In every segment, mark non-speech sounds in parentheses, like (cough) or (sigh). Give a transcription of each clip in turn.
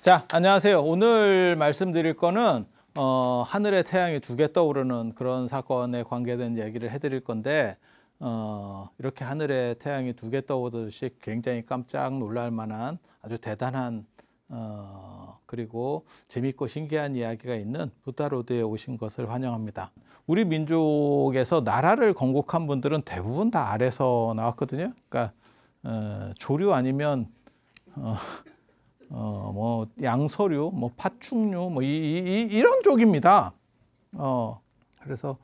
자, 안녕하세요. 오늘 말씀드릴 거는 어, 하늘에 태양이 두 개 떠오르는 그런 사건에 관계된 얘기를 해드릴 건데 어, 이렇게 하늘에 태양이 두 개 떠오르듯이 굉장히 깜짝 놀랄 만한 아주 대단한 어, 그리고 재밌고 신기한 이야기가 있는 부다로드에 오신 것을 환영합니다. 우리 민족에서 나라를 건국한 분들은 대부분 다 아래서 나왔거든요. 그러니까 어, 조류 아니면 어, 어, 뭐 양서류, 뭐 파충류, 뭐 이, 이, 이런 쪽입니다. 어, 그래서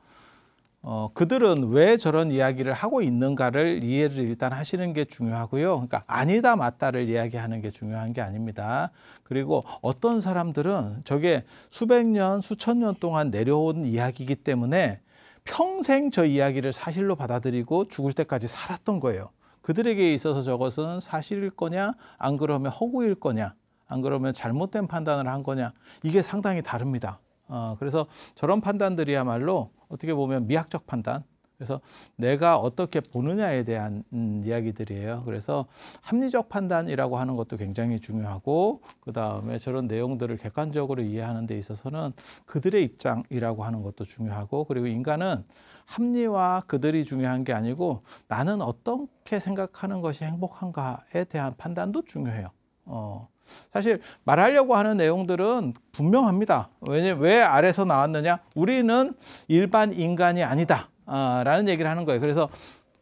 어, 그들은 왜 저런 이야기를 하고 있는가를 이해를 일단 하시는 게 중요하고요. 그러니까 아니다 맞다를 이야기하는 게 중요한 게 아닙니다. 그리고 어떤 사람들은 저게 수백 년, 수천 년 동안 내려온 이야기이기 때문에 평생 저 이야기를 사실로 받아들이고 죽을 때까지 살았던 거예요. 그들에게 있어서 저것은 사실일 거냐, 안 그러면 허구일 거냐, 안 그러면 잘못된 판단을 한 거냐, 이게 상당히 다릅니다. 어, 그래서 저런 판단들이야말로 어떻게 보면 미학적 판단, 그래서 내가 어떻게 보느냐에 대한 음, 이야기들이에요. 그래서 합리적 판단이라고 하는 것도 굉장히 중요하고 그 다음에 저런 내용들을 객관적으로 이해하는 데 있어서는 그들의 입장이라고 하는 것도 중요하고 그리고 인간은 합리와 그들이 중요한 게 아니고 나는 어떻게 생각하는 것이 행복한가에 대한 판단도 중요해요. 어. 사실 말하려고 하는 내용들은 분명합니다. 왜냐 왜 아래서 나왔느냐? 우리는 일반 인간이 아니다. 아, 라는 얘기를 하는 거예요. 그래서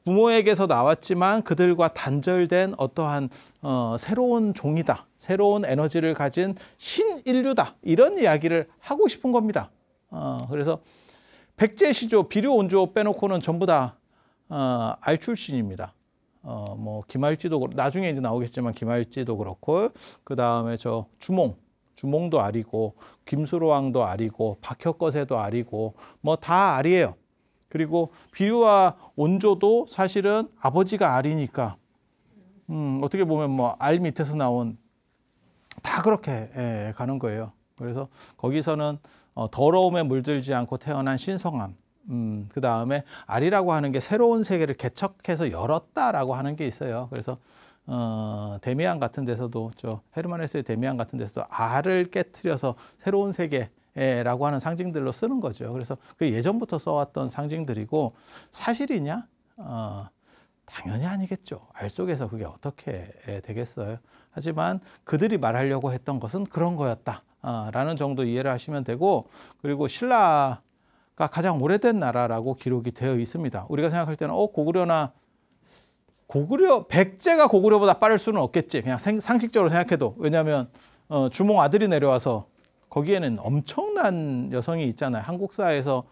부모에게서 나왔지만 그들과 단절된 어떠한 어, 새로운 종이다. 새로운 에너지를 가진 신인류다. 이런 이야기를 하고 싶은 겁니다. 어, 그래서 백제시조, 비료온조 빼놓고는 전부 다 어, 알출신입니다. 어, 뭐 김알지도 나중에 이제 나오겠지만 김알지도 그렇고 그 다음에 저 주몽 주몽도 아리고 김수로왕도 아리고 박혁거세도 아리고 뭐다알이에요 그리고 비유와 온조도 사실은 아버지가 알이니까 음, 어떻게 보면 뭐 알 밑에서 나온 다 그렇게 예, 가는 거예요. 그래서 거기서는 어, 더러움에 물들지 않고 태어난 신성함. 음, 그 다음에 알이라고 하는 게 새로운 세계를 개척해서 열었다라고 하는 게 있어요. 그래서 어, 데미안 같은 데서도 저 헤르만에스의 데미안 같은 데서도 알을 깨뜨려서 새로운 세계 라고 하는 상징들로 쓰는 거죠. 그래서 그 예전부터 써왔던 상징들이고 사실이냐? 어, 당연히 아니겠죠. 알 속에서 그게 어떻게 되겠어요. 하지만 그들이 말하려고 했던 것은 그런 거였다. 아, 라는 정도 이해를 하시면 되고 그리고 신라가 가장 오래된 나라라고 기록이 되어 있습니다. 우리가 생각할 때는 어 고구려나 고구려 백제가 고구려보다 빠를 수는 없겠지. 그냥 상식적으로 생각해도 왜냐하면 어, 주몽 아들이 내려와서 거기에는 엄청난 여성이 있잖아요. 한국사에서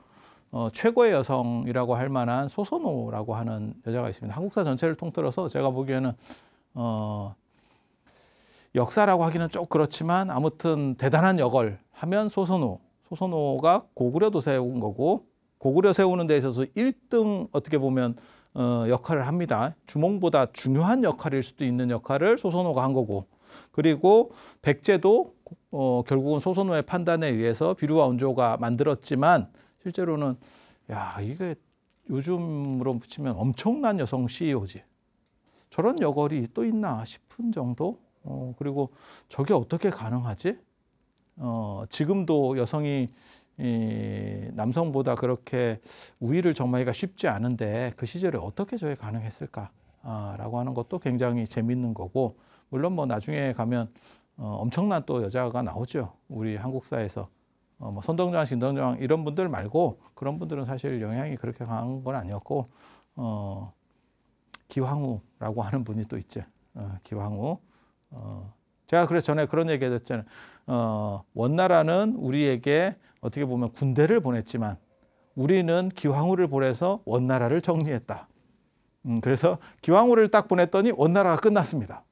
어, 최고의 여성이라고 할 만한 소선호라고 하는 여자가 있습니다. 한국사 전체를 통틀어서 제가 보기에는 어, 역사라고 하기는 좀 그렇지만 아무튼 대단한 역을 하면 소선호. 소선호가 고구려도 세운 거고 고구려 세우는 데 있어서 1등 어떻게 보면 어, 역할을 합니다. 주몽보다 중요한 역할일 수도 있는 역할을 소선호가 한 거고 그리고 백제도 어, 결국은 소선호의 판단에 의해서 비루와 온조가 만들었지만 실제로는 야 이게 요즘으로 붙이면 엄청난 여성 CEO지. 저런 여걸이 또 있나 싶은 정도. 어, 그리고 저게 어떻게 가능하지? 어, 지금도 여성이 이 남성보다 그렇게 우위를 점하기가 쉽지 않은데 그 시절에 어떻게 저게 가능했을까라고 아, 하는 것도 굉장히 재밌는 거고 물론 뭐 나중에 가면 어, 엄청난 또 여자가 나오죠. 우리 한국사에서. 어, 뭐 손동장, 진동장 이런 분들 말고 그런 분들은 사실 영향이 그렇게 강한 건 아니었고 어, 기황후라고 하는 분이 또 있죠. 어, 기황후. 어, 제가 그래서 전에 그런 얘기 했잖아요. 어, 원나라는 우리에게 어떻게 보면 군대를 보냈지만 우리는 기황후를 보내서 원나라를 정리했다. 음, 그래서 기황후를 딱 보냈더니 원나라가 끝났습니다.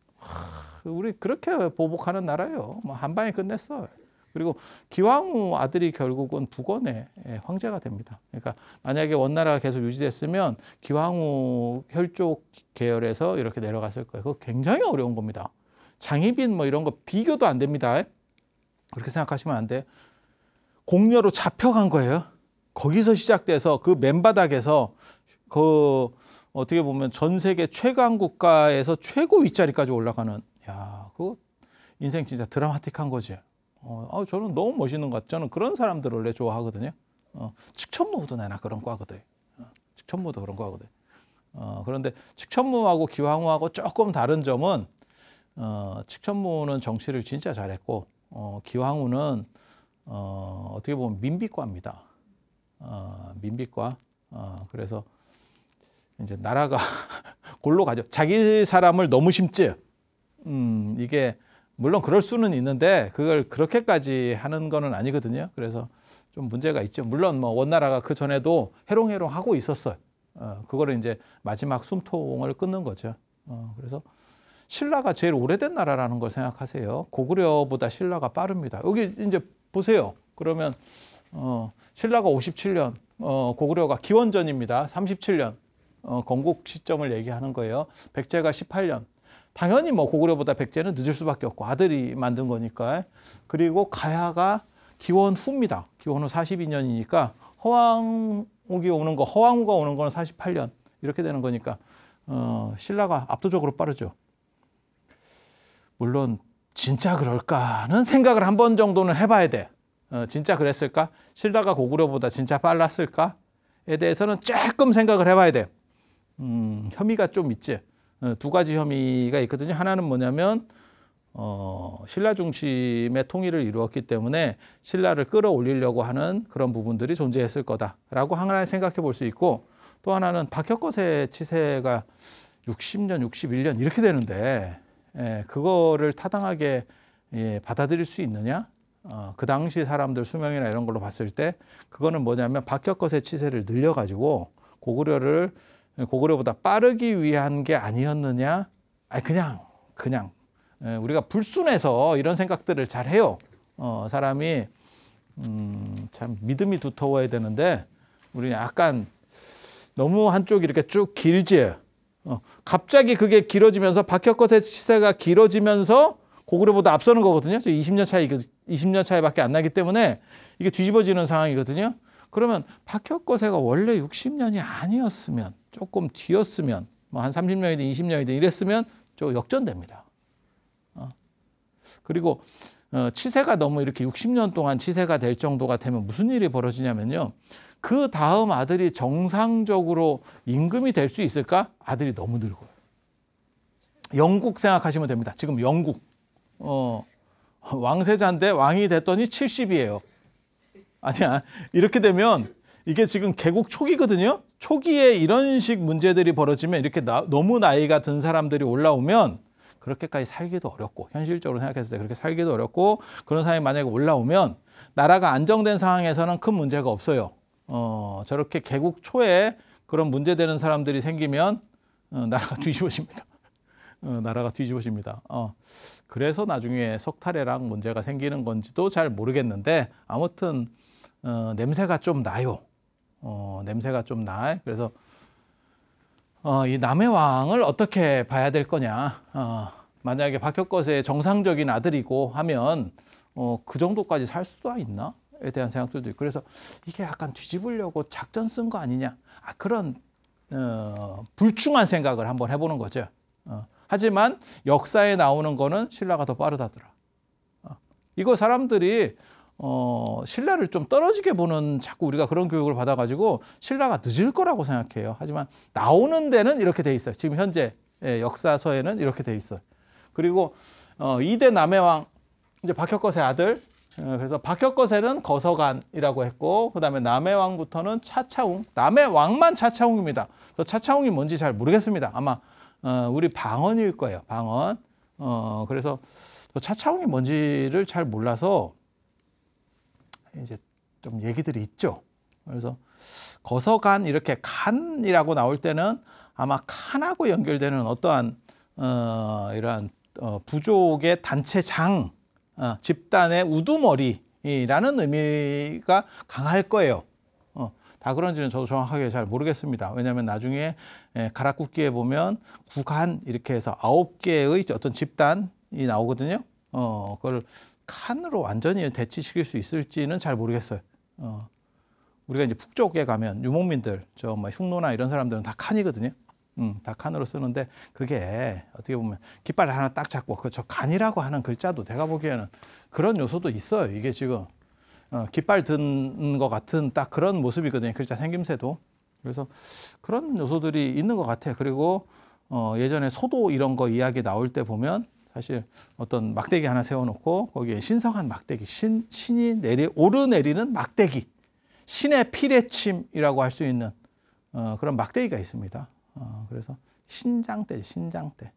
우리 그렇게 보복하는 나라예요. 뭐 한방에 끝냈어. 그리고 기왕후 아들이 결국은 부건의 예, 황제가 됩니다. 그러니까 만약에 원나라가 계속 유지됐으면 기왕후 혈족 계열에서 이렇게 내려갔을 거예요. 그거 굉장히 어려운 겁니다. 장희빈 뭐 이런 거 비교도 안 됩니다. 그렇게 생각하시면 안 돼. 공녀로 잡혀간 거예요. 거기서 시작돼서 그 맨바닥에서 그 어떻게 보면 전 세계 최강 국가에서 최고 윗자리까지 올라가는 야, 그 인생 진짜 드라마틱한 거지. 어, 아, 저는 너무 멋있는 것 같아. 저는 그런 사람들을 원래 좋아하거든요. 어, 측천무도 내나 그런 과거든 어, 측천무도 그런 과거든 어, 그런데 측천무하고 기왕무하고 조금 다른 점은 어, 측천무는 정치를 진짜 잘했고 어, 기왕무는 어, 어떻게 보면 민비과입니다. 어, 민비과. 어, 그래서 이제 나라가 (laughs) 골로 가죠. 자기 사람을 너무 심지. 어, 음, 이게 물론 그럴 수는 있는데 그걸 그렇게까지 하는 거는 아니거든요. 그래서 좀 문제가 있죠. 물론 뭐 원나라가 그 전에도 해롱해롱 하고 있었어요. 어, 그거를 이제 마지막 숨통을 끊는 거죠. 어, 그래서 신라가 제일 오래된 나라라는 걸 생각하세요. 고구려보다 신라가 빠릅니다. 여기 이제 보세요. 그러면 어, 신라가 57년, 어, 고구려가 기원전입니다. 37년 어, 건국 시점을 얘기하는 거예요. 백제가 18년, 당연히 뭐 고구려보다 백제는 늦을 수밖에 없고 아들이 만든 거니까. 그리고 가야가 기원 후입니다. 기원 후 42년이니까 허왕옥이 오는 거, 허왕후가 오는 거는 48년 이렇게 되는 거니까 어, 신라가 압도적으로 빠르죠. 물론 진짜 그럴까는 생각을 한 번 정도는 해봐야 돼. 어, 진짜 그랬을까? 신라가 고구려보다 진짜 빨랐을까?에 대해서는 조금 생각을 해봐야 돼. 음, 혐의가 좀 있지. 어, 두 가지 혐의가 있거든요. 하나는 뭐냐면 어, 신라 중심의 통일을 이루었기 때문에 신라를 끌어올리려고 하는 그런 부분들이 존재했을 거다라고 하나 생각해 볼 수 있고 또 하나는 박혁거세 치세가 60년, 61년 이렇게 되는데 예, 그거를 타당하게 예, 받아들일 수 있느냐? 어, 그 당시 사람들 수명이나 이런 걸로 봤을 때 그거는 뭐냐면 박혁거세 치세를 늘려가지고 고구려를 고구려보다 빠르기 위한 게 아니었느냐? 아니 그냥 그냥 우리가 불순해서 이런 생각들을 잘 해요. 어, 사람이 음, 참 믿음이 두터워야 되는데 우리는 약간 너무 한쪽 이렇게 쭉 길지. 어, 갑자기 그게 길어지면서 박혁거세 시세가 길어지면서 고구려보다 앞서는 거거든요. 20년 차이 20년 차이밖에 안 나기 때문에 이게 뒤집어지는 상황이거든요. 그러면 박혁거세가 원래 60년이 아니었으면 조금 뒤였으면 뭐 한 30년이든 20년이든 이랬으면 좀 역전됩니다. 어. 그리고 어, 치세가 너무 이렇게 60년 동안 치세가 될 정도 가되면 무슨 일이 벌어지냐면요. 그 다음 아들이 정상적으로 임금이 될 수 있을까? 아들이 너무 늙어 영국 생각하시면 됩니다. 지금 영국. 어, 왕세자인데 왕이 됐더니 70이에요. 아니야. 이렇게 되면 이게 지금 개국 초기거든요. 초기에 이런 식 문제들이 벌어지면 이렇게 나, 너무 나이가 든 사람들이 올라오면 그렇게까지 살기도 어렵고 현실적으로 생각했을 때 그렇게 살기도 어렵고 그런 사람이 만약에 올라오면 나라가 안정된 상황에서는 큰 문제가 없어요. 어, 저렇게 개국 초에 그런 문제되는 사람들이 생기면 어, 나라가 (laughs) 뒤집어집니다. 어, 나라가 뒤집어집니다. 어, 그래서 나중에 석탈해랑 문제가 생기는 건지도 잘 모르겠는데 아무튼 어, 냄새가 좀 나요. 어, 냄새가 좀 나. 그래서 어, 이 남의 왕을 어떻게 봐야 될 거냐. 어, 만약에 박혁거세의 정상적인 아들이고 하면 어, 그 정도까지 살 수가 있나에 대한 생각들도 있고 그래서 이게 약간 뒤집으려고 작전 쓴 거 아니냐. 아, 그런 어, 불충한 생각을 한번 해보는 거죠. 어, 하지만 역사에 나오는 거는 신라가 더 빠르다더라. 어, 이거 사람들이 어, 신라를 좀 떨어지게 보는 자꾸 우리가 그런 교육을 받아가지고 신라가 늦을 거라고 생각해요. 하지만 나오는 데는 이렇게 돼 있어요. 지금 현재 예, 역사서에는 이렇게 돼 있어요. 그리고 어, 이대 남해왕 이제 박혁거세 아들 어, 그래서 박혁거세는 거서간이라고 했고 그다음에 남해왕부터는 차차웅 남해왕만 차차웅입니다. 그래서 차차웅이 뭔지 잘 모르겠습니다. 아마 어, 우리 방언일 거예요. 방언. 어, 그래서 차차웅이 뭔지를 잘 몰라서 이제 좀 얘기들이 있죠. 그래서 거서간 이렇게 간이라고 나올 때는 아마 칸하고 연결되는 어떠한 어, 이러한 어, 부족의 단체장, 어, 집단의 우두머리라는 의미가 강할 거예요. 어, 다 그런지는 저도 정확하게 잘 모르겠습니다. 왜냐하면 나중에 에, 예, 가락국기에 보면 구간 이렇게 해서 아홉 개의 어떤 집단이 나오거든요. 어, 그걸 칸으로 완전히 대치시킬 수 있을지는 잘 모르겠어요. 어. 우리가 이제 북쪽에 가면 유목민들, 저뭐 흉노나 이런 사람들은 다 칸이거든요. 음, 다 칸으로 쓰는데 그게 어떻게 보면 깃발 을 하나 딱 잡고 그저간이라고 하는 글자도 제가 보기에는 그런 요소도 있어요. 이게 지금 어, 깃발 든 것 같은 딱 그런 모습이거든요. 글자 생김새도. 그래서 그런 요소들이 있는 것 같아요. 그리고 어, 예전에 소도 이런 거 이야기 나올 때 보면 사실 어떤 막대기 하나 세워놓고 거기에 신성한 막대기, 신, 신이 내리, 오르내리는 막대기, 신의 피레침이라고 할 수 있는 어, 그런 막대기가 있습니다. 어, 그래서 신장대, 신장대.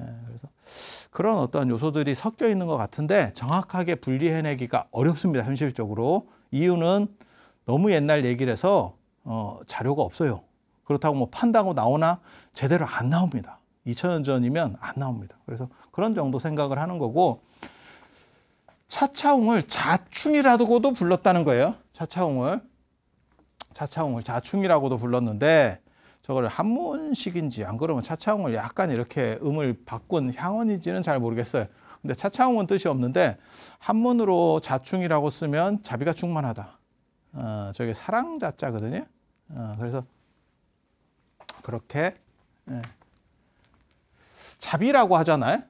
예, 그래서 그런 어떤 요소들이 섞여 있는 것 같은데 정확하게 분리해내기가 어렵습니다. 현실적으로. 이유는 너무 옛날 얘기를 해서 어, 자료가 없어요. 그렇다고 뭐 판다고 나오나 제대로 안 나옵니다. 2천년 전이면 안 나옵니다. 그래서 그런 정도 생각을 하는 거고 차차웅을 자충이라고도 불렀다는 거예요. 차차웅을 차차홍을 자충이라고도 불렀는데 저걸 한문식인지 안 그러면 차차웅을 약간 이렇게 음을 바꾼 향언인지는 잘 모르겠어요. 근데 차차웅은 뜻이 없는데 한문으로 자충이라고 쓰면 자비가 충만하다. 어, 저게 사랑 자자거든요. 어, 그래서 그렇게 예. 자비라고 하잖아요.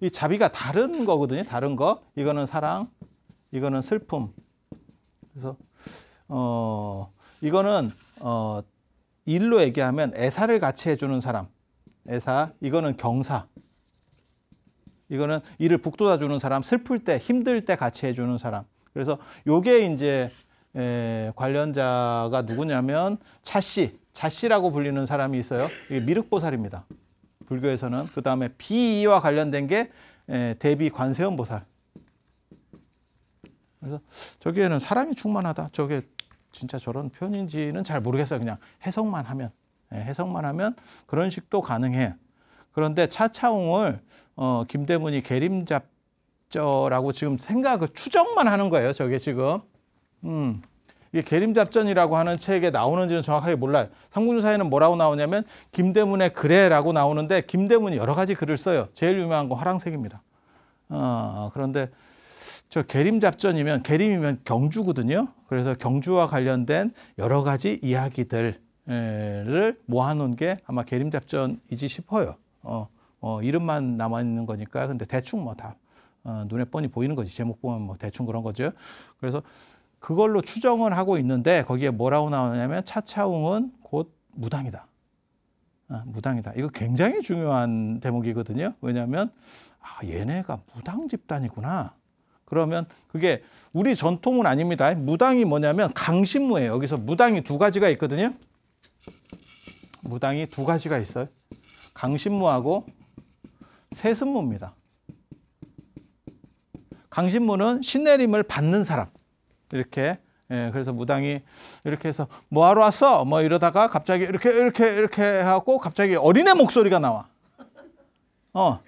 이 자비가 다른 거거든요. 다른 거. 이거는 사랑, 이거는 슬픔. 그래서 어 이거는 어 일로 얘기하면 애사를 같이 해주는 사람. 애사. 이거는 경사. 이거는 일을 북돋아 주는 사람. 슬플 때, 힘들 때 같이 해주는 사람. 그래서 요게 이제 에, 관련자가 누구냐면 차 씨. 자씨라고 불리는 사람이 있어요. 이게 미륵보살입니다. 불교에서는 그 다음에 비와 관련된 게 대비 관세음보살. 그래서 저기에는 사람이 충만하다. 저게 진짜 저런 표현인지는 잘 모르겠어요. 그냥 해석만 하면 예, 해석만 하면 그런 식도 가능해. 그런데 차차웅을 어, 김대문이 계림잡 저라고 지금 생각을 추정만 하는 거예요. 저게 지금. 음. 이게 계림잡전이라고 하는 책에 나오는지는 정확하게 몰라요. 삼국유사에는 뭐라고 나오냐면 김대문의 글에라고 나오는데 김대문이 여러 가지 글을 써요. 제일 유명한 건 화랑색입니다. 어, 그런데 저 계림잡전이면 계림이면 경주거든요. 그래서 경주와 관련된 여러 가지 이야기들을 모아놓은 게 아마 계림잡전이지 싶어요. 어, 어, 이름만 남아 있는 거니까 근데 대충 뭐다 어, 눈에 뻔히 보이는 거지 제목 보면 뭐 대충 그런 거죠. 그래서 그걸로 추정을 하고 있는데 거기에 뭐라고 나오냐면 차차웅은 곧 무당이다. 아, 무당이다. 이거 굉장히 중요한 대목이거든요. 왜냐하면 아, 얘네가 무당 집단이구나. 그러면 그게 우리 전통은 아닙니다. 무당이 뭐냐면 강신무예요. 여기서 무당이 두 가지가 있거든요. 무당이 두 가지가 있어요. 강신무하고 세습무입니다. 강신무는 신내림을 받는 사람. 이렇게 예, 그래서 무당이 이렇게 해서 뭐 하러 왔어? 뭐 이러다가 갑자기 이렇게 이렇게 이렇게 하고 갑자기 어린애 목소리가 나와. 어.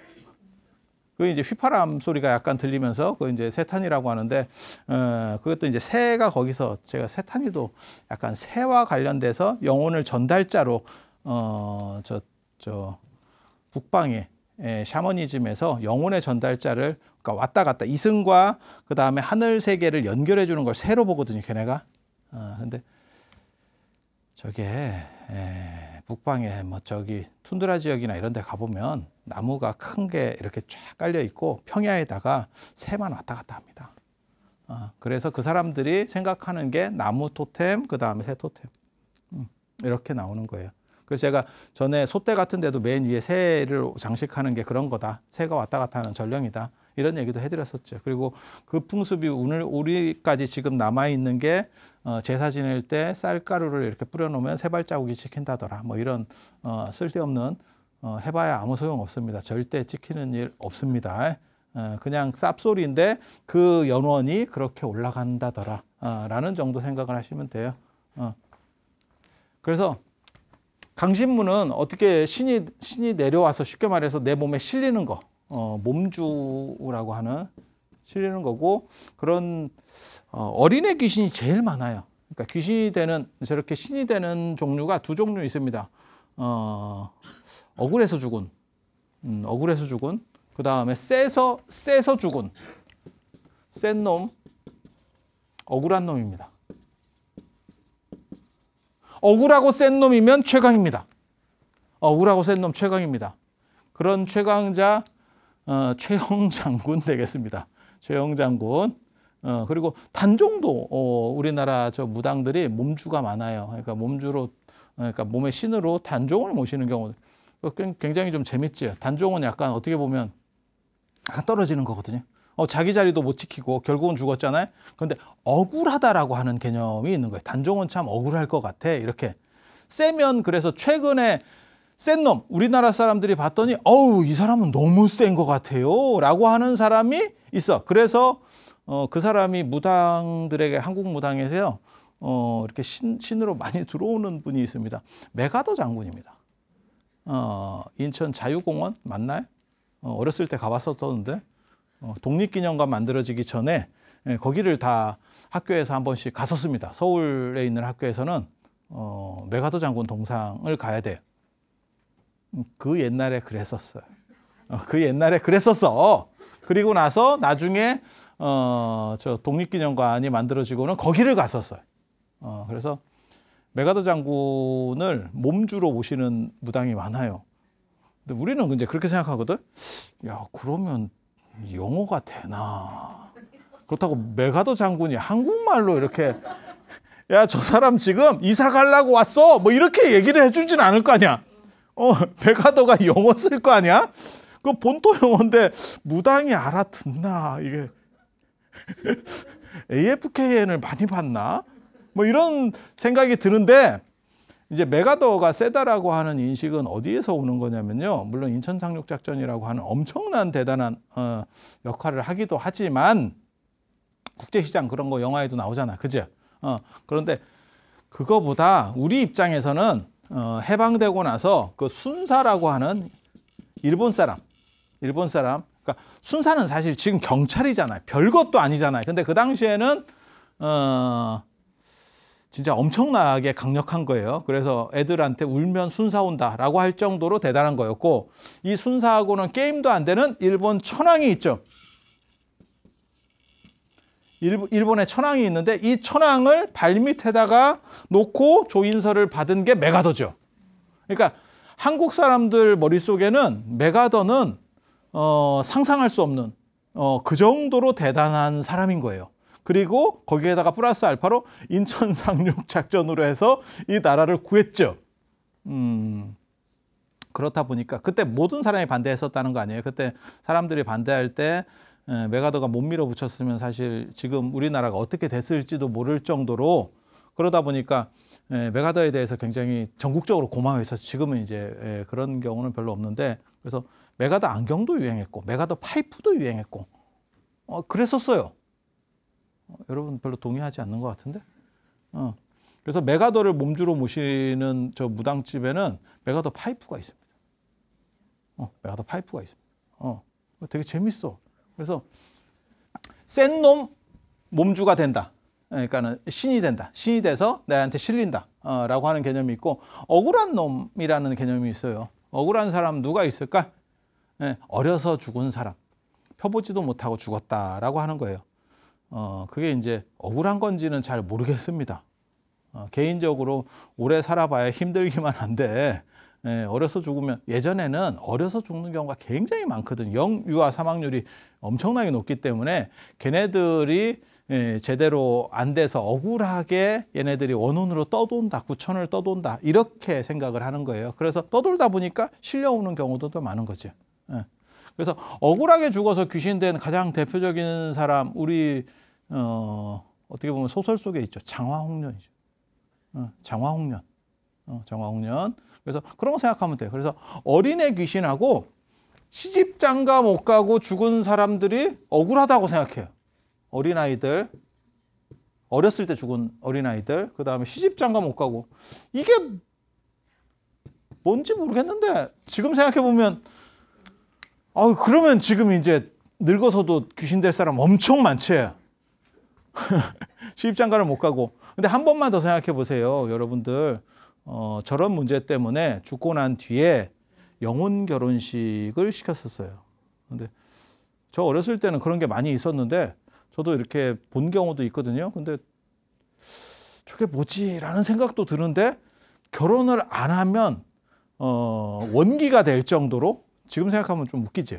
그 이제 휘파람 소리가 약간 들리면서 그 이제 세탄이라고 하는데 어, 그것도 이제 새가 거기서 제가 세탄이도 약간 새와 관련돼서 영혼을 전달자로 어, 저, 저 북방에 예, 샤머니즘에서 영혼의 전달자를 그러니까 왔다 갔다 이승과 그 다음에 하늘 세계를 연결해 주는 걸 새로 보거든요. 걔네가. 어, 근데 저게 에, 예, 북방에 뭐 저기 툰드라 지역이나 이런 데 가보면 나무가 큰 게 이렇게 쫙 깔려 있고 평야에다가 새만 왔다 갔다 합니다. 어, 그래서 그 사람들이 생각하는 게 나무 토템, 그 다음에 새 토템. 음, 이렇게 나오는 거예요. 그래서 제가 전에 소대 같은 데도 맨 위에 새를 장식하는 게 그런 거다. 새가 왔다 갔다 하는 전령이다. 이런 얘기도 해드렸었죠. 그리고 그 풍습이 오늘 우리까지 지금 남아 있는 게 어, 제사 지낼 때 쌀가루를 이렇게 뿌려놓으면 새 발자국이 찍힌다더라. 뭐 이런 어, 쓸데없는 어, 해봐야 아무 소용 없습니다. 절대 찍히는 일 없습니다. 그냥 쌉소리인데 그 연원이 그렇게 올라간다더라. 라는 정도 생각을 하시면 돼요. 그래서 강신문은 어떻게 신이 신이 내려와서 쉽게 말해서 내 몸에 실리는 거, 어, 몸주라고 하는 실리는 거고 그런 어, 어린애 귀신이 제일 많아요. 그러니까 귀신이 되는 저렇게 신이 되는 종류가 두 종류 있습니다. 어, 억울해서 죽은, 음, 억울해서 죽은, 그 다음에 쎄서 쎄서 죽은, 센 놈, 억울한 놈입니다. 억울하고 센 놈이면 최강입니다. 억울하고 센 놈 최강입니다. 그런 최강자 어, 최영 장군 되겠습니다. 최영 장군. 어, 그리고 단종도 어, 우리나라 저 무당들이 몸주가 많아요. 그러니까 몸주로 그러니까 몸의 신으로 단종을 모시는 경우 어, 굉장히 좀 재밌지. 단종은 약간 어떻게 보면 떨어지는 거거든요. 어, 자기 자리도 못 지키고 결국은 죽었잖아요. 그런데 억울하다라고 하는 개념이 있는 거예요. 단종은 참 억울할 것 같아. 이렇게 세면 그래서 최근에 센 놈, 우리나라 사람들이 봤더니 어우 이 사람은 너무 센 것 같아요라고 하는 사람이 있어. 그래서 어, 그 사람이 무당들에게 한국 무당에서요 어, 이렇게 신, 신으로 많이 (laughs) 들어오는 분이 있습니다. 메가더 장군입니다. 어, 인천 자유공원 맞나요? 어, 렸을때 가봤었는데 어, 독립기념관 만들어지기 전에 예, 거기를 다 학교에서 한 번씩 갔었습니다. 서울에 있는 학교에서는 어, 메가도 장군 동상을 가야 돼. 음, 그 옛날에 그랬었어요. 어, 그 옛날에 그랬었어. 그리고 나서 나중에 어, 저 독립기념관이 만들어지고는 거기를 갔었어요. 어, 그래서 메가더 장군을 몸주로 모시는 무당이 많아요. 근데 우리는 이제 그렇게 생각하거든. 야, 그러면 영어가 되나? 그렇다고 메가도 장군이 한국말로 이렇게 야 저 사람 지금 이사 갈라고 왔어 뭐 이렇게 얘기를 해주진 않을 거 아니야. 어메가도가 영어 쓸 거 아니야? 그 본토 영어인데 무당이 알아듣나 이게 AFKN을 (laughs) 많이 봤나? 뭐 이런 생각이 드는데 이제 메가더가 세다라고 하는 인식은 어디에서 오는 거냐면요. 물론 인천 상륙 작전이라고 하는 엄청난 대단한 어, 역할을 하기도 하지만 국제 시장 그런 거 영화에도 나오잖아. 그죠? 어, 그런데 그거보다 우리 입장에서는 어, 해방되고 나서 그 순사라고 하는 일본 사람, 일본 사람. 그러니까 순사는 사실 지금 경찰이잖아요. 별것도 아니잖아요. 근데 그 당시에는 어 진짜 엄청나게 강력한 거예요. 그래서 애들한테 울면 순사 온다라고 할 정도로 대단한 거였고 이 순사하고는 게임도 안 되는 일본 천황이 있죠. 일본의 천황이 있는데 이 천황을 발밑에다가 놓고 조인서를 받은 게 메가더죠. 그러니까 한국 사람들 머릿속에는 메가더는 어, 상상할 수 없는 어, 그 정도로 대단한 사람인 거예요. 그리고 거기에다가 플러스 알파로 인천 상륙 (laughs) 작전으로 해서 이 나라를 구했죠. 음. 그렇다 보니까 그때 모든 사람이 반대했었다는 거 아니에요. 그때 사람들이 반대할 때 메가더가 못 밀어붙였으면 사실 지금 우리나라가 어떻게 됐을지도 모를 정도로 그러다 보니까 메가더에 대해서 굉장히 전국적으로 고마워해서 지금은 이제 그런 경우는 별로 없는데 그래서 메가더 안경도 유행했고 메가더 파이프도 유행했고 어, 그랬었어요. 어, 여러분 별로 동의하지 않는 것 같은데. 어. 그래서 메가더를 몸주로 모시는 저 무당집에는 메가더 파이프가 있습니다. 어, 메가더 파이프가 있습니다. 어, 어 되게 재밌어. 그래서 센 놈 몸주가 된다. 예, 그러니까는 신이 된다. 신이 돼서 나한테 실린다. 어, 라고 하는 개념이 있고 억울한 놈이라는 개념이 있어요. 억울한 사람 누가 있을까? 예, 어려서 죽은 사람. 펴보지도 못하고 죽었다라고 하는 거예요. 어, 그게 이제 억울한 건지는 잘 모르겠습니다. 어, 개인적으로 오래 살아봐야 힘들기만 한데 예, 어려서 죽으면 예전에는 어려서 죽는 경우가 굉장히 많거든. 영유아 사망률이 엄청나게 높기 때문에 걔네들이 예, 제대로 안 돼서 억울하게 얘네들이 원혼으로 떠돈다, 구천을 떠돈다 이렇게 생각을 하는 거예요. 그래서 떠돌다 보니까 실려오는 경우도 더 많은 거죠. 예. 그래서 억울하게 죽어서 귀신된 가장 대표적인 사람 우리 어, 어떻게 보면 소설 속에 있죠. 장화홍련이죠. 어, 장화홍련. 어, 장화홍련. 그래서 그런 거 생각하면 돼요. 그래서 어린애 귀신하고 시집 장가 못 가고 죽은 사람들이 억울하다고 생각해요. 어린아이들 어렸을 때 죽은 어린아이들 그다음에 시집 장가 못 가고 이게 뭔지 모르겠는데 지금 생각해 보면 어, 그러면 지금 이제 늙어서도 귀신 될 사람 엄청 많지. (laughs) 시집장가를 못 가고. 근데 한 번만 더 생각해 보세요. 여러분들, 어, 저런 문제 때문에 죽고 난 뒤에 영혼 결혼식을 시켰었어요. 근데 저 어렸을 때는 그런 게 많이 있었는데 저도 이렇게 본 경우도 있거든요. 근데 저게 뭐지라는 생각도 드는데 결혼을 안 하면 어, 원기가 될 정도로 지금 생각하면 좀웃기죠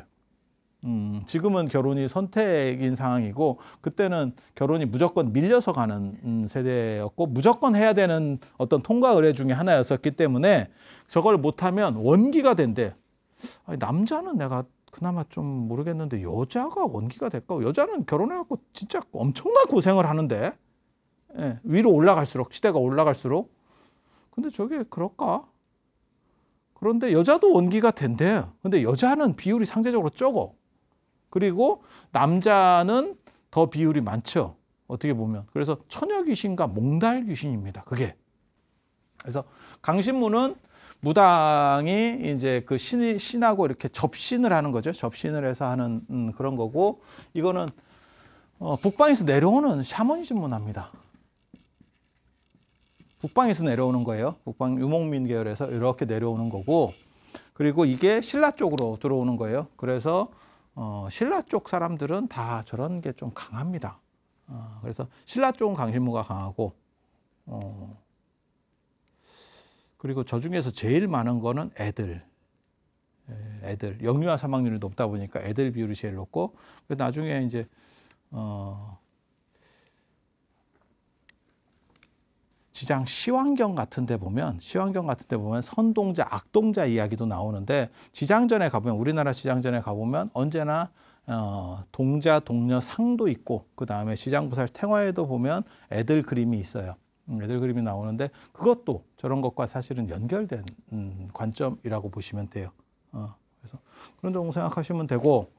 음, 지금은 결혼이 선택인 상황이고 그때는 결혼이 무조건 밀려서 가는 음, 세대였고 무조건 해야 되는 어떤 통과 의례 중에 하나였었기 때문에 저걸 못하면 원기가 된대. 아니, 남자는 내가 그나마 좀 모르겠는데 여자가 원기가 될까? 여자는 결혼해갖고 진짜 엄청난 고생을 하는데 예, 위로 올라갈수록 시대가 올라갈수록 근데 저게 그럴까? 그런데 여자도 원기가 된대. 요 근데 여자는 비율이 상대적으로 적어. 그리고 남자는 더 비율이 많죠. 어떻게 보면. 그래서 처녀 귀신과 몽달 귀신입니다. 그게. 그래서 강신문은 무당이 이제 그 신, 신하고 이렇게 접신을 하는 거죠. 접신을 해서 하는 음, 그런 거고 이거는 어, 북방에서 내려오는 샤머니즘 문화입니다. 국방에서 내려오는 거예요. 북방 유목민 계열에서 이렇게 내려오는 거고 그리고 이게 신라 쪽으로 들어오는 거예요. 그래서 어, 신라 쪽 사람들은 다 저런 게 좀 강합니다. 어, 그래서 신라 쪽은 강신무가 강하고 어, 그리고 저 중에서 제일 많은 거는 애들. 예, 애들 영유아 사망률이 높다 보니까 애들 비율이 제일 높고 그 나중에 이제 어 지장 시환경 같은 데 보면 시환경 같은 데 보면 선동자 악동자 이야기도 나오는데 지장전에 가보면 우리나라 지장전에 가보면 언제나 어, 동자 동녀 상도 있고 그 다음에 시장부살 탱화에도 보면 애들 그림이 있어요. 음, 애들 그림이 나오는데 그것도 저런 것과 사실은 연결된 음, 관점이라고 보시면 돼요. 어, 그래서 그런 정도 생각하시면 되고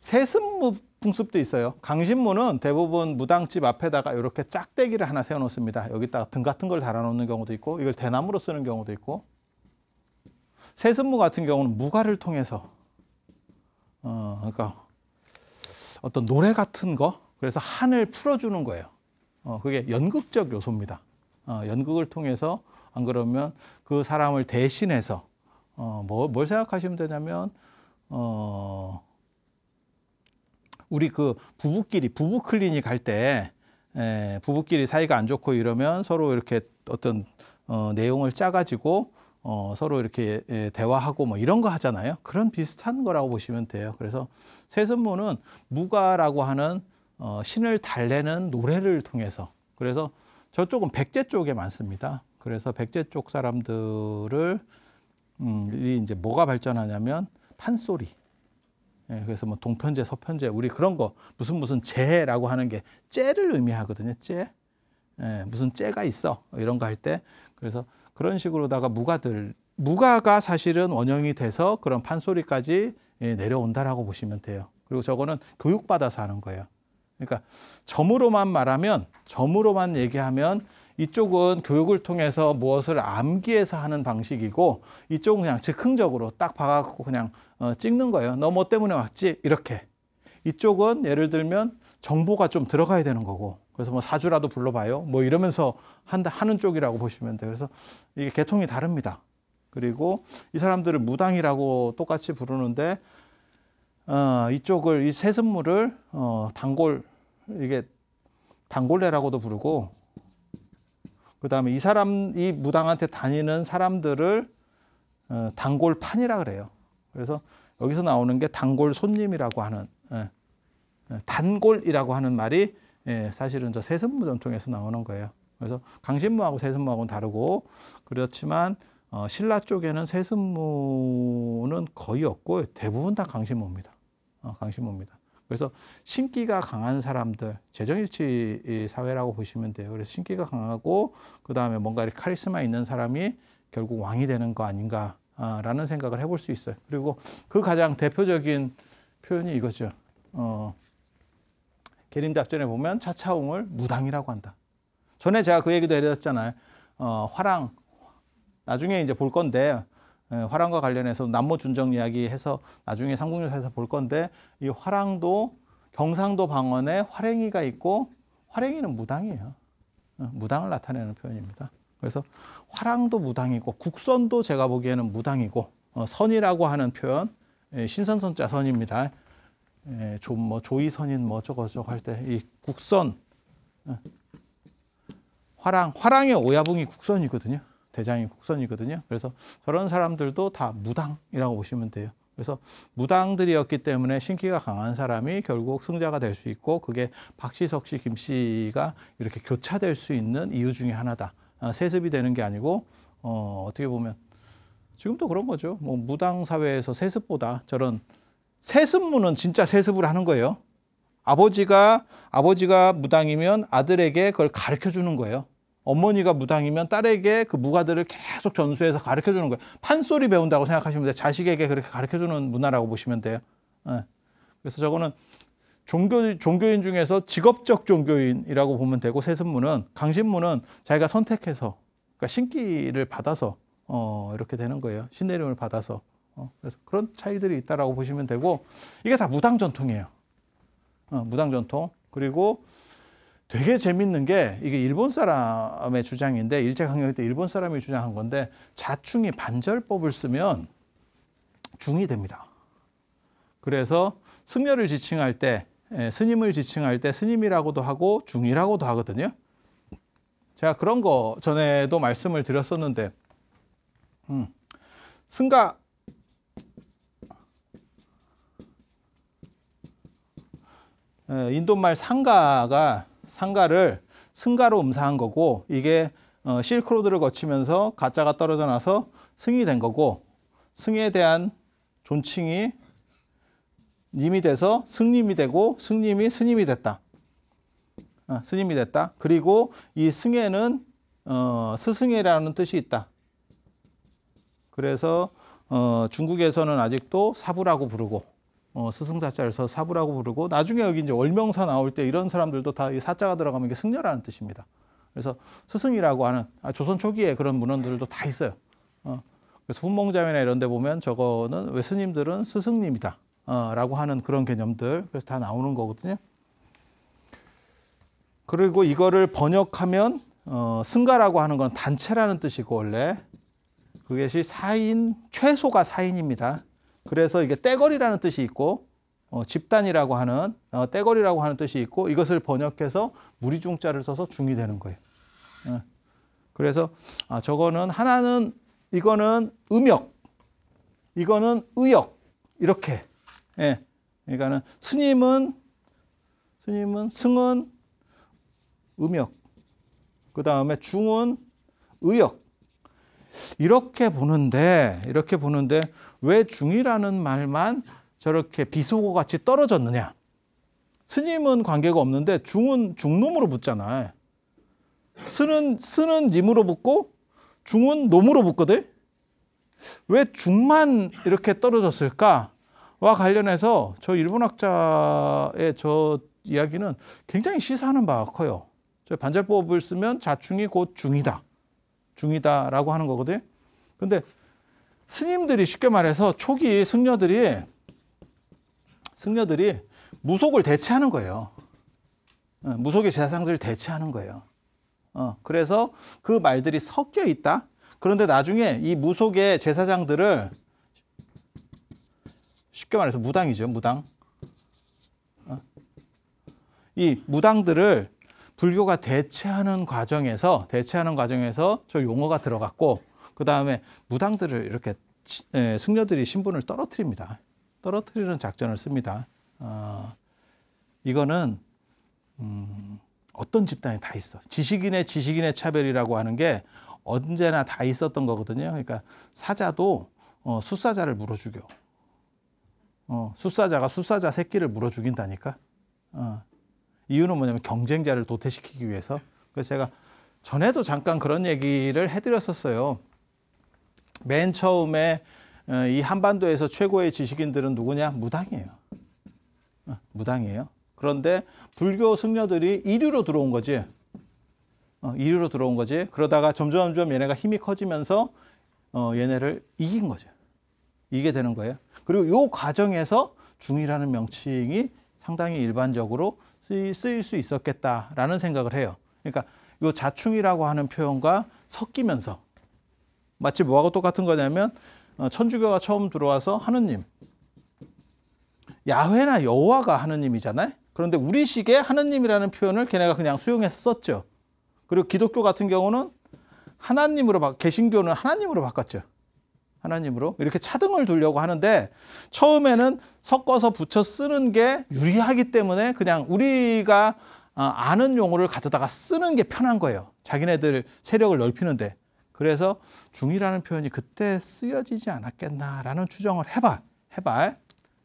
세습 무 풍습도 있어요. 강신문은 대부분 무당집 앞에다가 이렇게 짝대기를 하나 세워놓습니다. 여기다가 등 같은 걸 달아놓는 경우도 있고 이걸 대나무로 쓰는 경우도 있고 세습무 같은 경우는 무가를 통해서 어, 그러니까 어떤 노래 같은 거 그래서 한을 풀어주는 거예요. 어, 그게 연극적 요소입니다. 어, 연극을 통해서 안 그러면 그 사람을 대신해서 어, 뭐, 뭘 생각하시면 되냐면 어, 우리 그 부부끼리 부부 클리닉 갈때 에, 예, 부부끼리 사이가 안 좋고 이러면 서로 이렇게 어떤 어, 내용을 짜가지고 어, 서로 이렇게 에, 예, 대화하고 뭐 이런 거 하잖아요. 그런 비슷한 거라고 보시면 돼요. 그래서 세선문은 무가라고 하는 어, 신을 달래는 노래를 통해서 그래서 저쪽은 백제 쪽에 많습니다. 그래서 백제 쪽 사람들을 음, 이제 뭐가 발전하냐면 판소리. 예, 그래서 뭐 동편제, 서편제, 우리 그런 거 무슨 무슨 제라고 하는 게 째를 의미하거든요. 째, 예, 무슨 째가 있어 이런 거 할 때 그래서 그런 식으로다가 무가들 무가가 사실은 원형이 돼서 그런 판소리까지 예, 내려온다라고 보시면 돼요. 그리고 저거는 교육받아서 하는 거예요. 그러니까 점으로만 말하면 점으로만 얘기하면 이쪽은 교육을 통해서 무엇을 암기해서 하는 방식이고 이쪽은 그냥 즉흥적으로 딱 봐갖고 그냥 어, 찍는 거예요. 너 뭐 때문에 왔지? 이렇게. 이쪽은 예를 들면 정보가 좀 들어가야 되는 거고 그래서 뭐 사주라도 불러봐요. 뭐 이러면서 한다 하는 쪽이라고 보시면 돼요. 그래서 이게 개통이 다릅니다. 그리고 이 사람들을 무당이라고 똑같이 부르는데 어, 이쪽을 이 세습물을 어, 단골 이게 단골레라고도 부르고 그 다음에 이 사람, 이 무당한테 다니는 사람들을 어, 단골판이라 그래요. 그래서 여기서 나오는 게 단골 손님이라고 하는, 예, 예 단골이라고 하는 말이 예, 사실은 저 세선무 전통에서 나오는 거예요. 그래서 강신무하고 세선무하고는 다르고 그렇지만 어, 신라 쪽에는 세선무는 거의 없고 대부분 다 강신무입니다. 어, 강신무입니다. 그래서 신기가 강한 사람들, 재정일치 사회라고 보시면 돼요. 그래서 신기가 강하고 그 다음에 뭔가 이렇게 카리스마 있는 사람이 결국 왕이 되는 거 아닌가라는 생각을 해볼 수 있어요. 그리고 그 가장 대표적인 표현이 이거죠. 어, 계림 작전에 보면 차차웅을 무당이라고 한다. 전에 제가 그 얘기도 해드렸잖아요. 어, 화랑 나중에 이제 볼 건데 예, 화랑과 관련해서 남모 준정 이야기해서 나중에 상국유사에서 볼 건데 이 화랑도 경상도 방언에 화랭이가 있고 화랭이는 무당이에요. 예, 무당을 나타내는 표현입니다. 그래서 화랑도 무당이고 국선도 제가 보기에는 무당이고 어, 선이라고 하는 표현 예, 신선선자 선입니다. 좀뭐 조이선인 뭐 저거 저거 할 때 이 국선 화랑 화랑의 오야붕이 국선이거든요. 대장이 국선이거든요. 그래서 저런 사람들도 다 무당이라고 보시면 돼요. 그래서 무당들이었기 때문에 신기가 강한 사람이 결국 승자가 될 수 있고 그게 박시석 씨, 김 씨가 이렇게 교차될 수 있는 이유 중에 하나다. 아, 세습이 되는 게 아니고 어, 어떻게 보면 지금도 그런 거죠. 뭐 무당 사회에서 세습보다 저런 세습문은 진짜 세습을 하는 거예요. 아버지가 아버지가 무당이면 아들에게 그걸 가르쳐 주는 거예요. 어머니가 무당이면 딸에게 그 무가들을 계속 전수해서 가르쳐 주는 거예요. 판소리 배운다고 생각하시면 돼요. 자식에게 그렇게 가르쳐 주는 문화라고 보시면 돼요. 네. 그래서 저거는 종교, 종교인 중에서 직업적 종교인이라고 보면 되고 세습문은 강신문은 자기가 선택해서 그러니까 신기를 받아서 어, 이렇게 되는 거예요. 신내림을 받아서 어, 그래서 그런 차이들이 있다라고 보시면 되고 이게 다 무당 전통이에요. 어, 무당 전통 그리고 되게 재밌는 게 이게 일본 사람의 주장인데 일제강점때 일본 사람이 주장한 건데 자충이 반절법을 쓰면 중이 됩니다. 그래서 승려를 지칭할 때 예, 스님을 지칭할 때 스님이라고도 하고 중이라고도 하거든요. 제가 그런 거 전에도 말씀을 드렸었는데 음, 승가 예, 인도말 상가가 상가를 승가로 음사한 거고 이게 어, 실크로드를 거치면서 가짜가 떨어져 나서 승이 된 거고 승에 대한 존칭이 님이 돼서 승님이 되고 승님이 스님이 됐다. 아, 스님이 됐다. 그리고 이 승에는 어, 스승이라는 뜻이 있다. 그래서 어, 중국에서는 아직도 사부라고 부르고 어, 스승사자에서 사부라고 부르고 나중에 여기 이제 월명사 나올 때 이런 사람들도 다 이 사자가 들어가면 이게 승려라는 뜻입니다. 그래서 스승이라고 하는 아, 조선 초기에 그런 문헌들도 다 있어요. 어, 그래서 훈몽자매나 이런 데 보면 저거는 왜 스님들은 스승님이다 어, 라고 하는 그런 개념들 그래서 다 나오는 거거든요. 그리고 이거를 번역하면 어, 승가라고 하는 건 단체라는 뜻이고 원래 그게 사인 최소가 사인입니다. 그래서 이게 떼거리라는 뜻이 있고 어, 집단이라고 하는 어, 떼거리라고 하는 뜻이 있고 이것을 번역해서 무리중자를 써서 중이 되는 거예요. 예. 그래서 아, 저거는 하나는 이거는 음역, 이거는 의역 이렇게. 예. 그러니까는 스님은 스님은 승은 음역, 그 다음에 중은 의역 이렇게 보는데 이렇게 보는데 왜 중이라는 말만 저렇게 비속어 같이 떨어졌느냐? 스님은 관계가 없는데 중은 중놈으로 붙잖아. 쓰는 쓰는 님으로 붙고 중은 놈으로 붙거든. 왜 중만 이렇게 떨어졌을까와 관련해서 저 일본학자의 저 이야기는 굉장히 시사하는 바가 커요. 저 반절법을 쓰면 자충이 곧 중이다. 중이다라고 하는 거거든. 근데 스님들이 쉽게 말해서 초기 승려들이 승려들이 무속을 대체하는 거예요. 어, 무속의 제사상들을 대체하는 거예요. 어, 그래서 그 말들이 섞여 있다. 그런데 나중에 이 무속의 제사장들을 쉽게 말해서 무당이죠, 무당. 어, 이 무당들을 불교가 대체하는 과정에서 대체하는 과정에서 저 용어가 들어갔고 그 다음에 무당들을 이렇게 에, 승려들이 신분을 떨어뜨립니다. 떨어뜨리는 작전을 씁니다. 어, 이거는 음, 어떤 집단이 다 있어. 지식인의 지식인의 차별이라고 하는 게 언제나 다 있었던 거거든요. 그러니까 사자도 어, 숫사자를 물어 죽여. 어, 숫사자가 숫사자 새끼를 물어 죽인다니까. 어. 이유는 뭐냐면 경쟁자를 도태시키기 위해서. 그래서 제가 전에도 잠깐 그런 얘기를 해드렸었어요. 맨 처음에 어, 이 한반도에서 최고의 지식인들은 누구냐? 무당이에요. 어, 무당이에요. 그런데 불교 승려들이 이류로 들어온 거지. 어, 이류로 들어온 거지. 그러다가 점점점 얘네가 힘이 커지면서 얘네를 이긴 거죠. 이게 되는 거예요. 그리고 요 과정에서 중이라는 명칭이 상당히 일반적으로 쓰일 수 있었겠다라는 생각을 해요. 그러니까 요 자충이라고 하는 표현과 섞이면서 마치 뭐하고 똑같은 거냐면 어, 천주교가 처음 들어와서 하느님 야훼나 여호와가 하느님이잖아요. 그런데 우리식의 하느님이라는 표현을 걔네가 그냥 수용해서 썼죠. 그리고 기독교 같은 경우는 하나님으로 바, 개신교는 하나님으로 바꿨죠. 하나님으로 이렇게 차등을 두려고 하는데 처음에는 섞어서 붙여 쓰는 게 유리하기 때문에 그냥 우리가 어, 아는 용어를 가져다가 쓰는 게 편한 거예요. 자기네들 세력을 넓히는데. 그래서 중이라는 표현이 그때 쓰여지지 않았겠나라는 추정을 해봐. 해봐.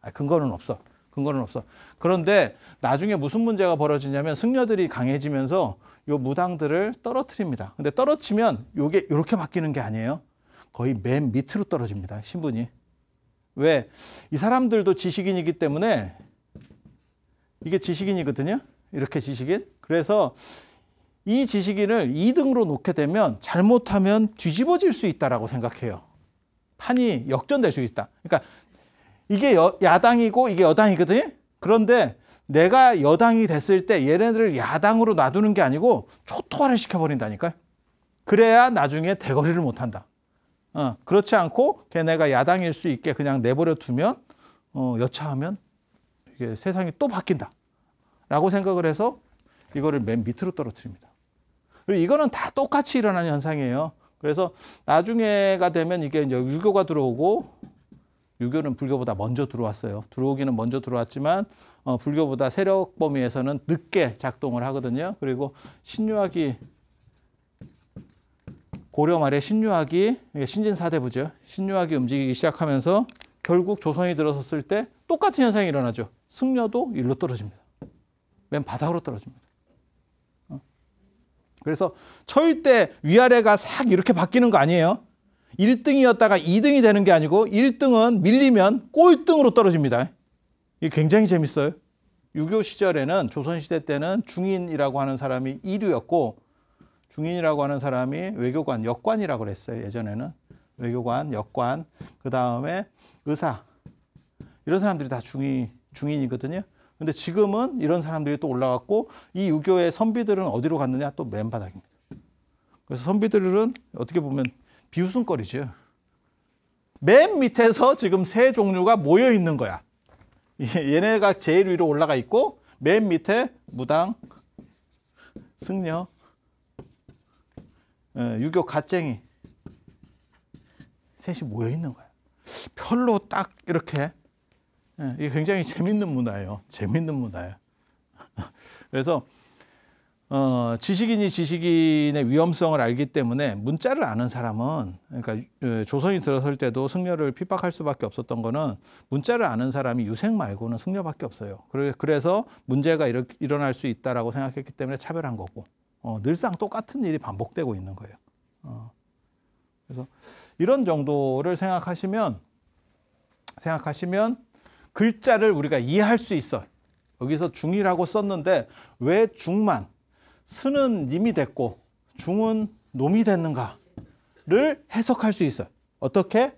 아, 근거는 없어. 근거는 없어. 그런데 나중에 무슨 문제가 벌어지냐면 승려들이 강해지면서 요 무당들을 떨어뜨립니다. 근데 떨어치면 요게 이렇게 바뀌는 게 아니에요. 거의 맨 밑으로 떨어집니다. 신분이. 왜? 이 사람들도 지식인이기 때문에 이게 지식인이거든요. 이렇게 지식인. 그래서 이 지식인을 2등으로 놓게 되면 잘못하면 뒤집어질 수 있다라고 생각해요. 판이 역전될 수 있다. 그러니까 이게 여, 야당이고 이게 여당이거든요. 그런데 내가 여당이 됐을 때 얘네들을 야당으로 놔두는 게 아니고 초토화를 시켜버린다니까요. 그래야 나중에 대거리를 못한다. 어, 그렇지 않고 걔네가 야당일 수 있게 그냥 내버려 두면 어, 여차하면 이게 세상이 또 바뀐다. 라고 생각을 해서 이거를 맨 밑으로 떨어뜨립니다. 그리고 이거는 다 똑같이 일어나는 현상이에요. 그래서 나중에가 되면 이게 이제 유교가 들어오고 유교는 불교보다 먼저 들어왔어요. 들어오기는 먼저 들어왔지만 어, 불교보다 세력 범위에서는 늦게 작동을 하거든요. 그리고 신유학이 고려 말에 신유학이 신진사대부죠. 신유학이 움직이기 시작하면서 결국 조선이 들어섰을 때 똑같은 현상이 일어나죠. 승려도 일로 떨어집니다. 맨 바닥으로 떨어집니다. 그래서 철대 위아래가 싹 이렇게 바뀌는 거 아니에요. 1등이었다가 2등이 되는 게 아니고 1등은 밀리면 꼴등으로 떨어집니다. 이게 굉장히 재밌어요. 유교 시절에는 조선시대 때는 중인이라고 하는 사람이 이류였고 중인이라고 하는 사람이 외교관, 역관이라고 그랬어요. 예전에는 외교관, 역관, 그 다음에 의사 이런 사람들이 다 중인 중인이거든요. 근데 지금은 이런 사람들이 또 올라갔고 이 유교의 선비들은 어디로 갔느냐 또 맨바닥입니다. 그래서 선비들은 어떻게 보면 비웃음거리죠. 맨 밑에서 지금 세 종류가 모여 있는 거야. 얘네가 제일 위로 올라가 있고 맨 밑에 무당, 승려, 어, 유교 가쟁이 셋이 모여 있는 거야. 별로 딱 이렇게 예, 이게 굉장히 재밌는 문화예요. 재밌는 문화예요. (laughs) 그래서 어, 지식인이 지식인의 위험성을 알기 때문에 문자를 아는 사람은 그러니까 예, 조선이 들어설 때도 승려를 핍박할 수밖에 없었던 거는 문자를 아는 사람이 유생 말고는 승려밖에 없어요. 그래서 문제가 일어날 수 있다라고 생각했기 때문에 차별한 거고 어, 늘상 똑같은 일이 반복되고 있는 거예요. 어. 그래서 이런 정도를 생각하시면 생각하시면 글자를 우리가 이해할 수 있어. 여기서 중이라고 썼는데 왜 중만 스는 님이 됐고 중은 놈이 됐는가를 해석할 수 있어요. 어떻게?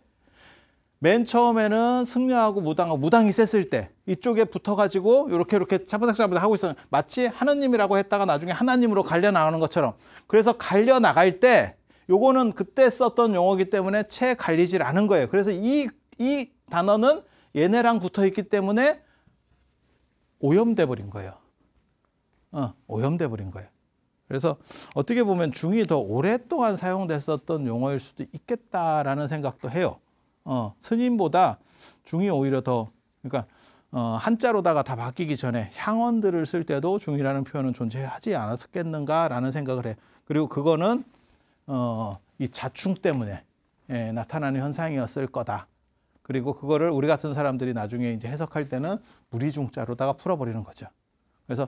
맨 처음에는 승려하고 무당하고 무당이 셌을 때 이쪽에 붙어가지고 이렇게 이렇게 차분차분하 하고 있었는 마치 하느님이라고 했다가 나중에 하나님으로 갈려 나가는 것처럼 그래서 갈려 나갈 때 요거는 그때 썼던 용어기 때문에 채 갈리질 않은 거예요. 그래서 이, 이 단어는 얘네랑 붙어 있기 때문에 오염돼 버린 거예요. 어, 오염돼 버린 거예요. 그래서 어떻게 보면 중이 더 오랫동안 사용됐었던 용어일 수도 있겠다라는 생각도 해요. 어, 스님보다 중이 오히려 더 그러니까 어, 한자로다가 다 바뀌기 전에 향원들을 쓸 때도 중이라는 표현은 존재하지 않았겠는가라는 생각을 해. 그리고 그거는 어, 이 자충 때문에 예, 나타나는 현상이었을 거다. 그리고 그거를 우리 같은 사람들이 나중에 이제 해석할 때는 무리중자로다가 풀어버리는 거죠. 그래서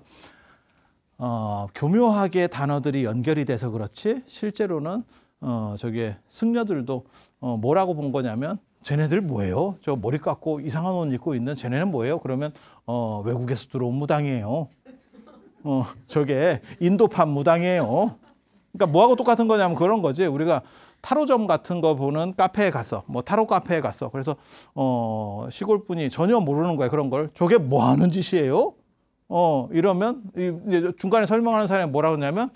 어, 교묘하게 단어들이 연결이 돼서 그렇지 실제로는 어, 저게 승려들도 어, 뭐라고 본 거냐면 쟤네들 뭐예요? 저 머리 깎고 이상한 옷 입고 있는 쟤네는 뭐예요? 그러면 어, 외국에서 들어온 무당이에요. 어, 저게 인도판 무당이에요. 그러니까 뭐하고 똑같은 거냐면 그런 거지. 우리가 타로점 같은 거 보는 카페에 가서 뭐 타로 카페에 가서 그래서 어 시골 분이 전혀 모르는 거야 그런 걸 저게 뭐 하는 짓이에요? 어 이러면 이제 중간에 설명하는 사람이 뭐라 고러냐면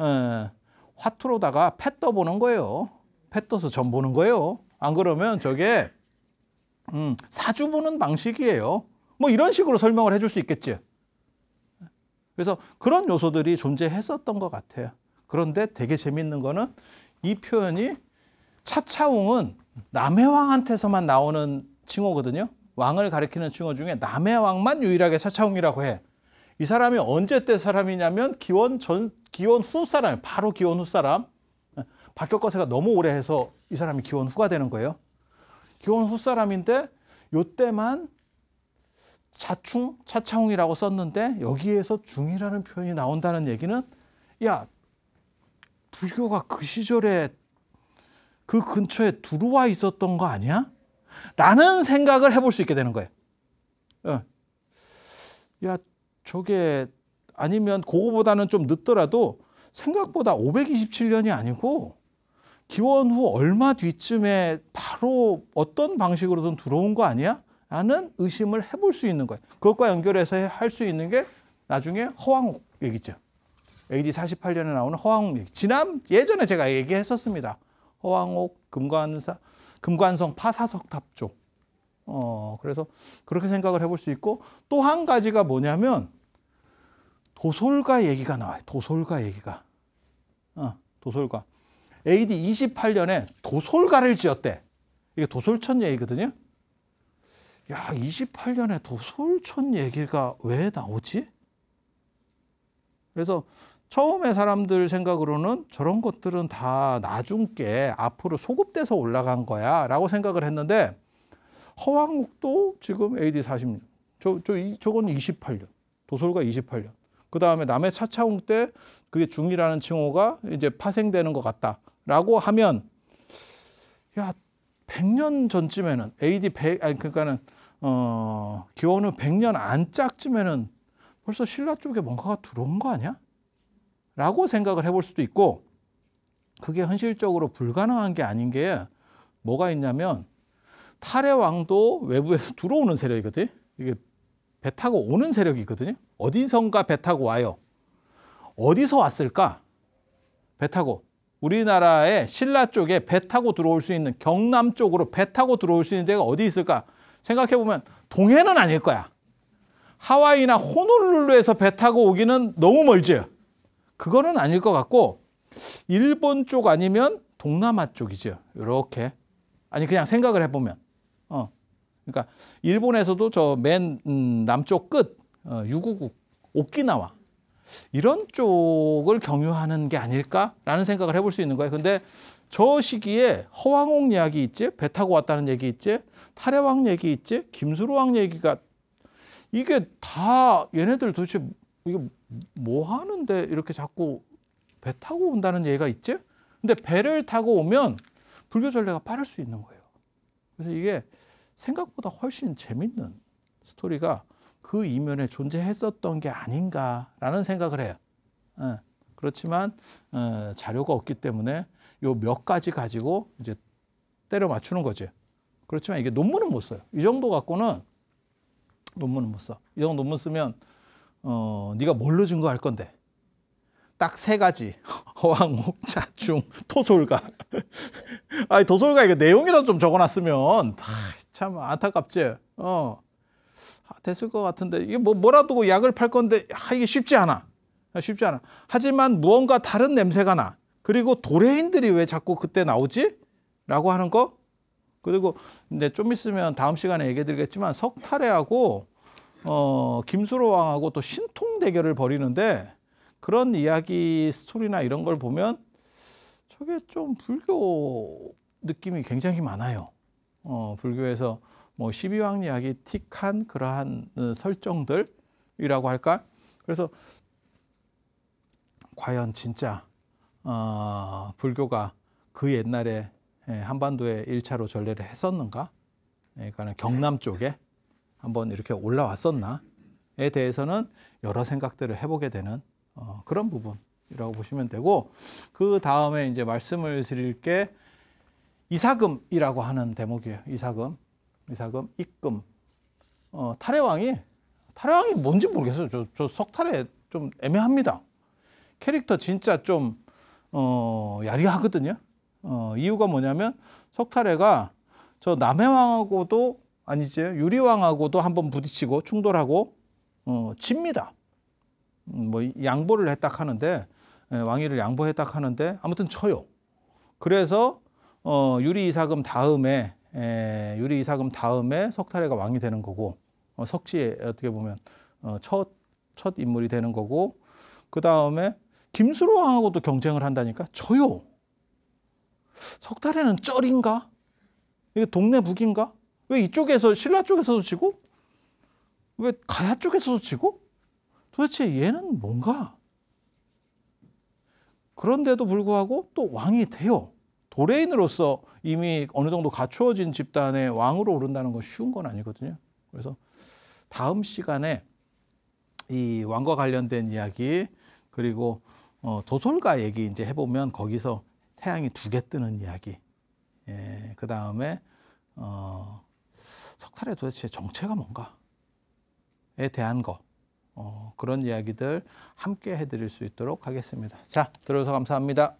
에, 화투로다가 패 떠보는 거예요. 패 떠서 전 보는 거예요. 안 그러면 저게 음, 사주 보는 방식이에요. 뭐 이런 식으로 설명을 해줄 수 있겠지. 그래서 그런 요소들이 존재했었던 것 같아요. 그런데 되게 재밌는 거는 이 표현이 차차웅은 남해 왕한테서만 나오는 칭호거든요. 왕을 가리키는 칭호 중에 남해 왕만 유일하게 차차웅이라고 해. 이 사람이 언제 때 사람이냐면 기원 전 기원 후 사람, 바로 기원 후 사람. 박혁거세가 너무 오래 해서 이 사람이 기원 후가 되는 거예요. 기원 후 사람인데 요때만 자충, 차차웅이라고 썼는데 여기에서 중이라는 표현이 나온다는 얘기는 야, 불교가 그 시절에 그 근처에 들어와 있었던 거 아니야? 라는 생각을 해볼 수 있게 되는 거예요. 어. 야, 저게 아니면 그거보다는 좀 늦더라도 생각보다 527년이 아니고 기원 후 얼마 뒤쯤에 바로 어떤 방식으로든 들어온 거 아니야? 라는 의심을 해볼 수 있는 거예요. 그것과 연결해서 할 수 있는 게 나중에 허황 얘기죠. AD 48년에 나오는 허황옥 얘 지난 예전에 제가 얘기했었습니다. 허황옥, 금관사, 금관성 파사석 탑조. 어, 그래서 그렇게 생각을 해볼 수 있고 또 한 가지가 뭐냐면 도솔가 얘기가 나와요. 도솔가 얘기가. 어, 도솔가. AD 28년에 도솔가를 지었대. 이게 도솔천 얘기거든요. 야, 28년에 도솔천 얘기가 왜 나오지? 그래서 처음에 사람들 생각으로는 저런 것들은 다 나중께 앞으로 소급돼서 올라간 거야 라고 생각을 했는데 허황옥도 지금 AD 40년 저, 저, 저건 28년 도솔가 28년 그 다음에 남해 차차웅 때 그게 중이라는 칭호가 이제 파생되는 것 같다라고 하면 야 100년 전쯤에는 AD 100 아니 그러니까는 어 기원후 100년 안짝쯤에는 벌써 신라 쪽에 뭔가가 들어온 거 아니야? 라고 생각을 해볼 수도 있고 그게 현실적으로 불가능한 게 아닌 게 뭐가 있냐면 탈의 왕도 외부에서 들어오는 세력이거든. 이게 배 타고 오는 세력이거든요. 어디선가 배 타고 와요. 어디서 왔을까? 배 타고 우리나라의 신라 쪽에 배 타고 들어올 수 있는 경남 쪽으로 배 타고 들어올 수 있는 데가 어디 있을까? 생각해 보면 동해는 아닐 거야. 하와이나 호놀룰루에서 배 타고 오기는 너무 멀지. 그거는 아닐 것 같고 일본 쪽 아니면 동남아 쪽이죠. 이렇게 아니 그냥 생각을 해보면 어 그러니까 일본에서도 저맨 음, 남쪽 끝 어, 유구국 오키나와 이런 쪽을 경유하는 게 아닐까라는 생각을 해볼 수 있는 거예요. 근데 저 시기에 허왕옥 이야기 있지, 배 타고 왔다는 얘기 있지, 탈해왕 얘기 있지, 김수로왕 얘기가 이게 다 얘네들 도대체 이게 뭐 하는데 이렇게 자꾸 배 타고 온다는 얘기가 있지? 근데 배를 타고 오면 불교 전례가 빠를 수 있는 거예요. 그래서 이게 생각보다 훨씬 재밌는 스토리가 그 이면에 존재했었던 게 아닌가라는 생각을 해요. 예. 그렇지만 어, 자료가 없기 때문에 요몇 가지 가지고 이제 때려 맞추는 거지. 그렇지만 이게 논문은 못 써요. 이 정도 갖고는 논문은 못 써. 이 정도 논문 쓰면 어, 네가 뭘로 증거할 건데? 딱 세 가지. 허황옥, (laughs) 자충, 토솔가. (laughs) 아니, 토솔가 이거 내용이라도 좀 적어놨으면 아, 참 안타깝지. 어. 아, 됐을 것 같은데 이게 뭐 뭐라도 약을 팔 건데 아, 이게 쉽지 않아. 아, 쉽지 않아. 하지만 무언가 다른 냄새가 나. 그리고 도래인들이 왜 자꾸 그때 나오지? 라고 하는 거. 그리고 이제 좀 있으면 다음 시간에 얘기해 드리겠지만 석탈해하고 어, 김수로 왕하고 또 신통 대결을 벌이는데 그런 이야기 스토리나 이런 걸 보면 저게 좀 불교 느낌이 굉장히 많아요. 어, 불교에서 뭐 12왕 이야기 틱한 그러한 설정들이라고 할까? 그래서 과연 진짜 어, 불교가 그 옛날에 예, 한반도에 일차로 전례를 했었는가? 그러니까 경남 쪽에 한번 이렇게 올라왔었나에 대해서는 여러 생각들을 해보게 되는 어, 그런 부분이라고 보시면 되고 그 다음에 이제 말씀을 드릴 게 이사금이라고 하는 대목이에요. 이사금, 이사금, 입금. 어, 탈의왕이 탈의왕이 뭔지 모르겠어요. 저, 저 석탈에 좀 애매합니다. 캐릭터 진짜 좀 어, 야리하거든요. 어, 이유가 뭐냐면 석탈해가저 남해왕하고도 아니지 유리왕하고도 한번 부딪히고 충돌하고 어, 집니다. 음, 뭐 양보를 했다 하는데 예, 왕위를 양보했다 하는데 아무튼 쳐요. 그래서 어, 유리 이사금 다음에 에, 예, 유리 이사금 다음에 석탈해가 왕이 되는 거고 어, 석시에 어떻게 보면 어, 첫, 첫 인물이 되는 거고 그 다음에 김수로 왕하고도 경쟁을 한다니까 저요. 석탈에는 쩔인가? 이게 동네 북인가? 왜 이쪽에서 신라 쪽에서도 지고 왜 가야 쪽에서도 지고 도대체 얘는 뭔가 그런데도 불구하고 또 왕이 돼요. 도레인으로서 이미 어느 정도 갖추어진 집단의 왕으로 오른다는 건 쉬운 건 아니거든요. 그래서 다음 시간에 이 왕과 관련된 이야기 그리고 어, 도솔가 얘기 이제 해보면 거기서 태양이 두 개 뜨는 이야기. 예, 그 다음에 어, 석탈의 도대체 정체가 뭔가에 대한 거 어, 그런 이야기들 함께 해드릴 수 있도록 하겠습니다. 자 들어서 감사합니다.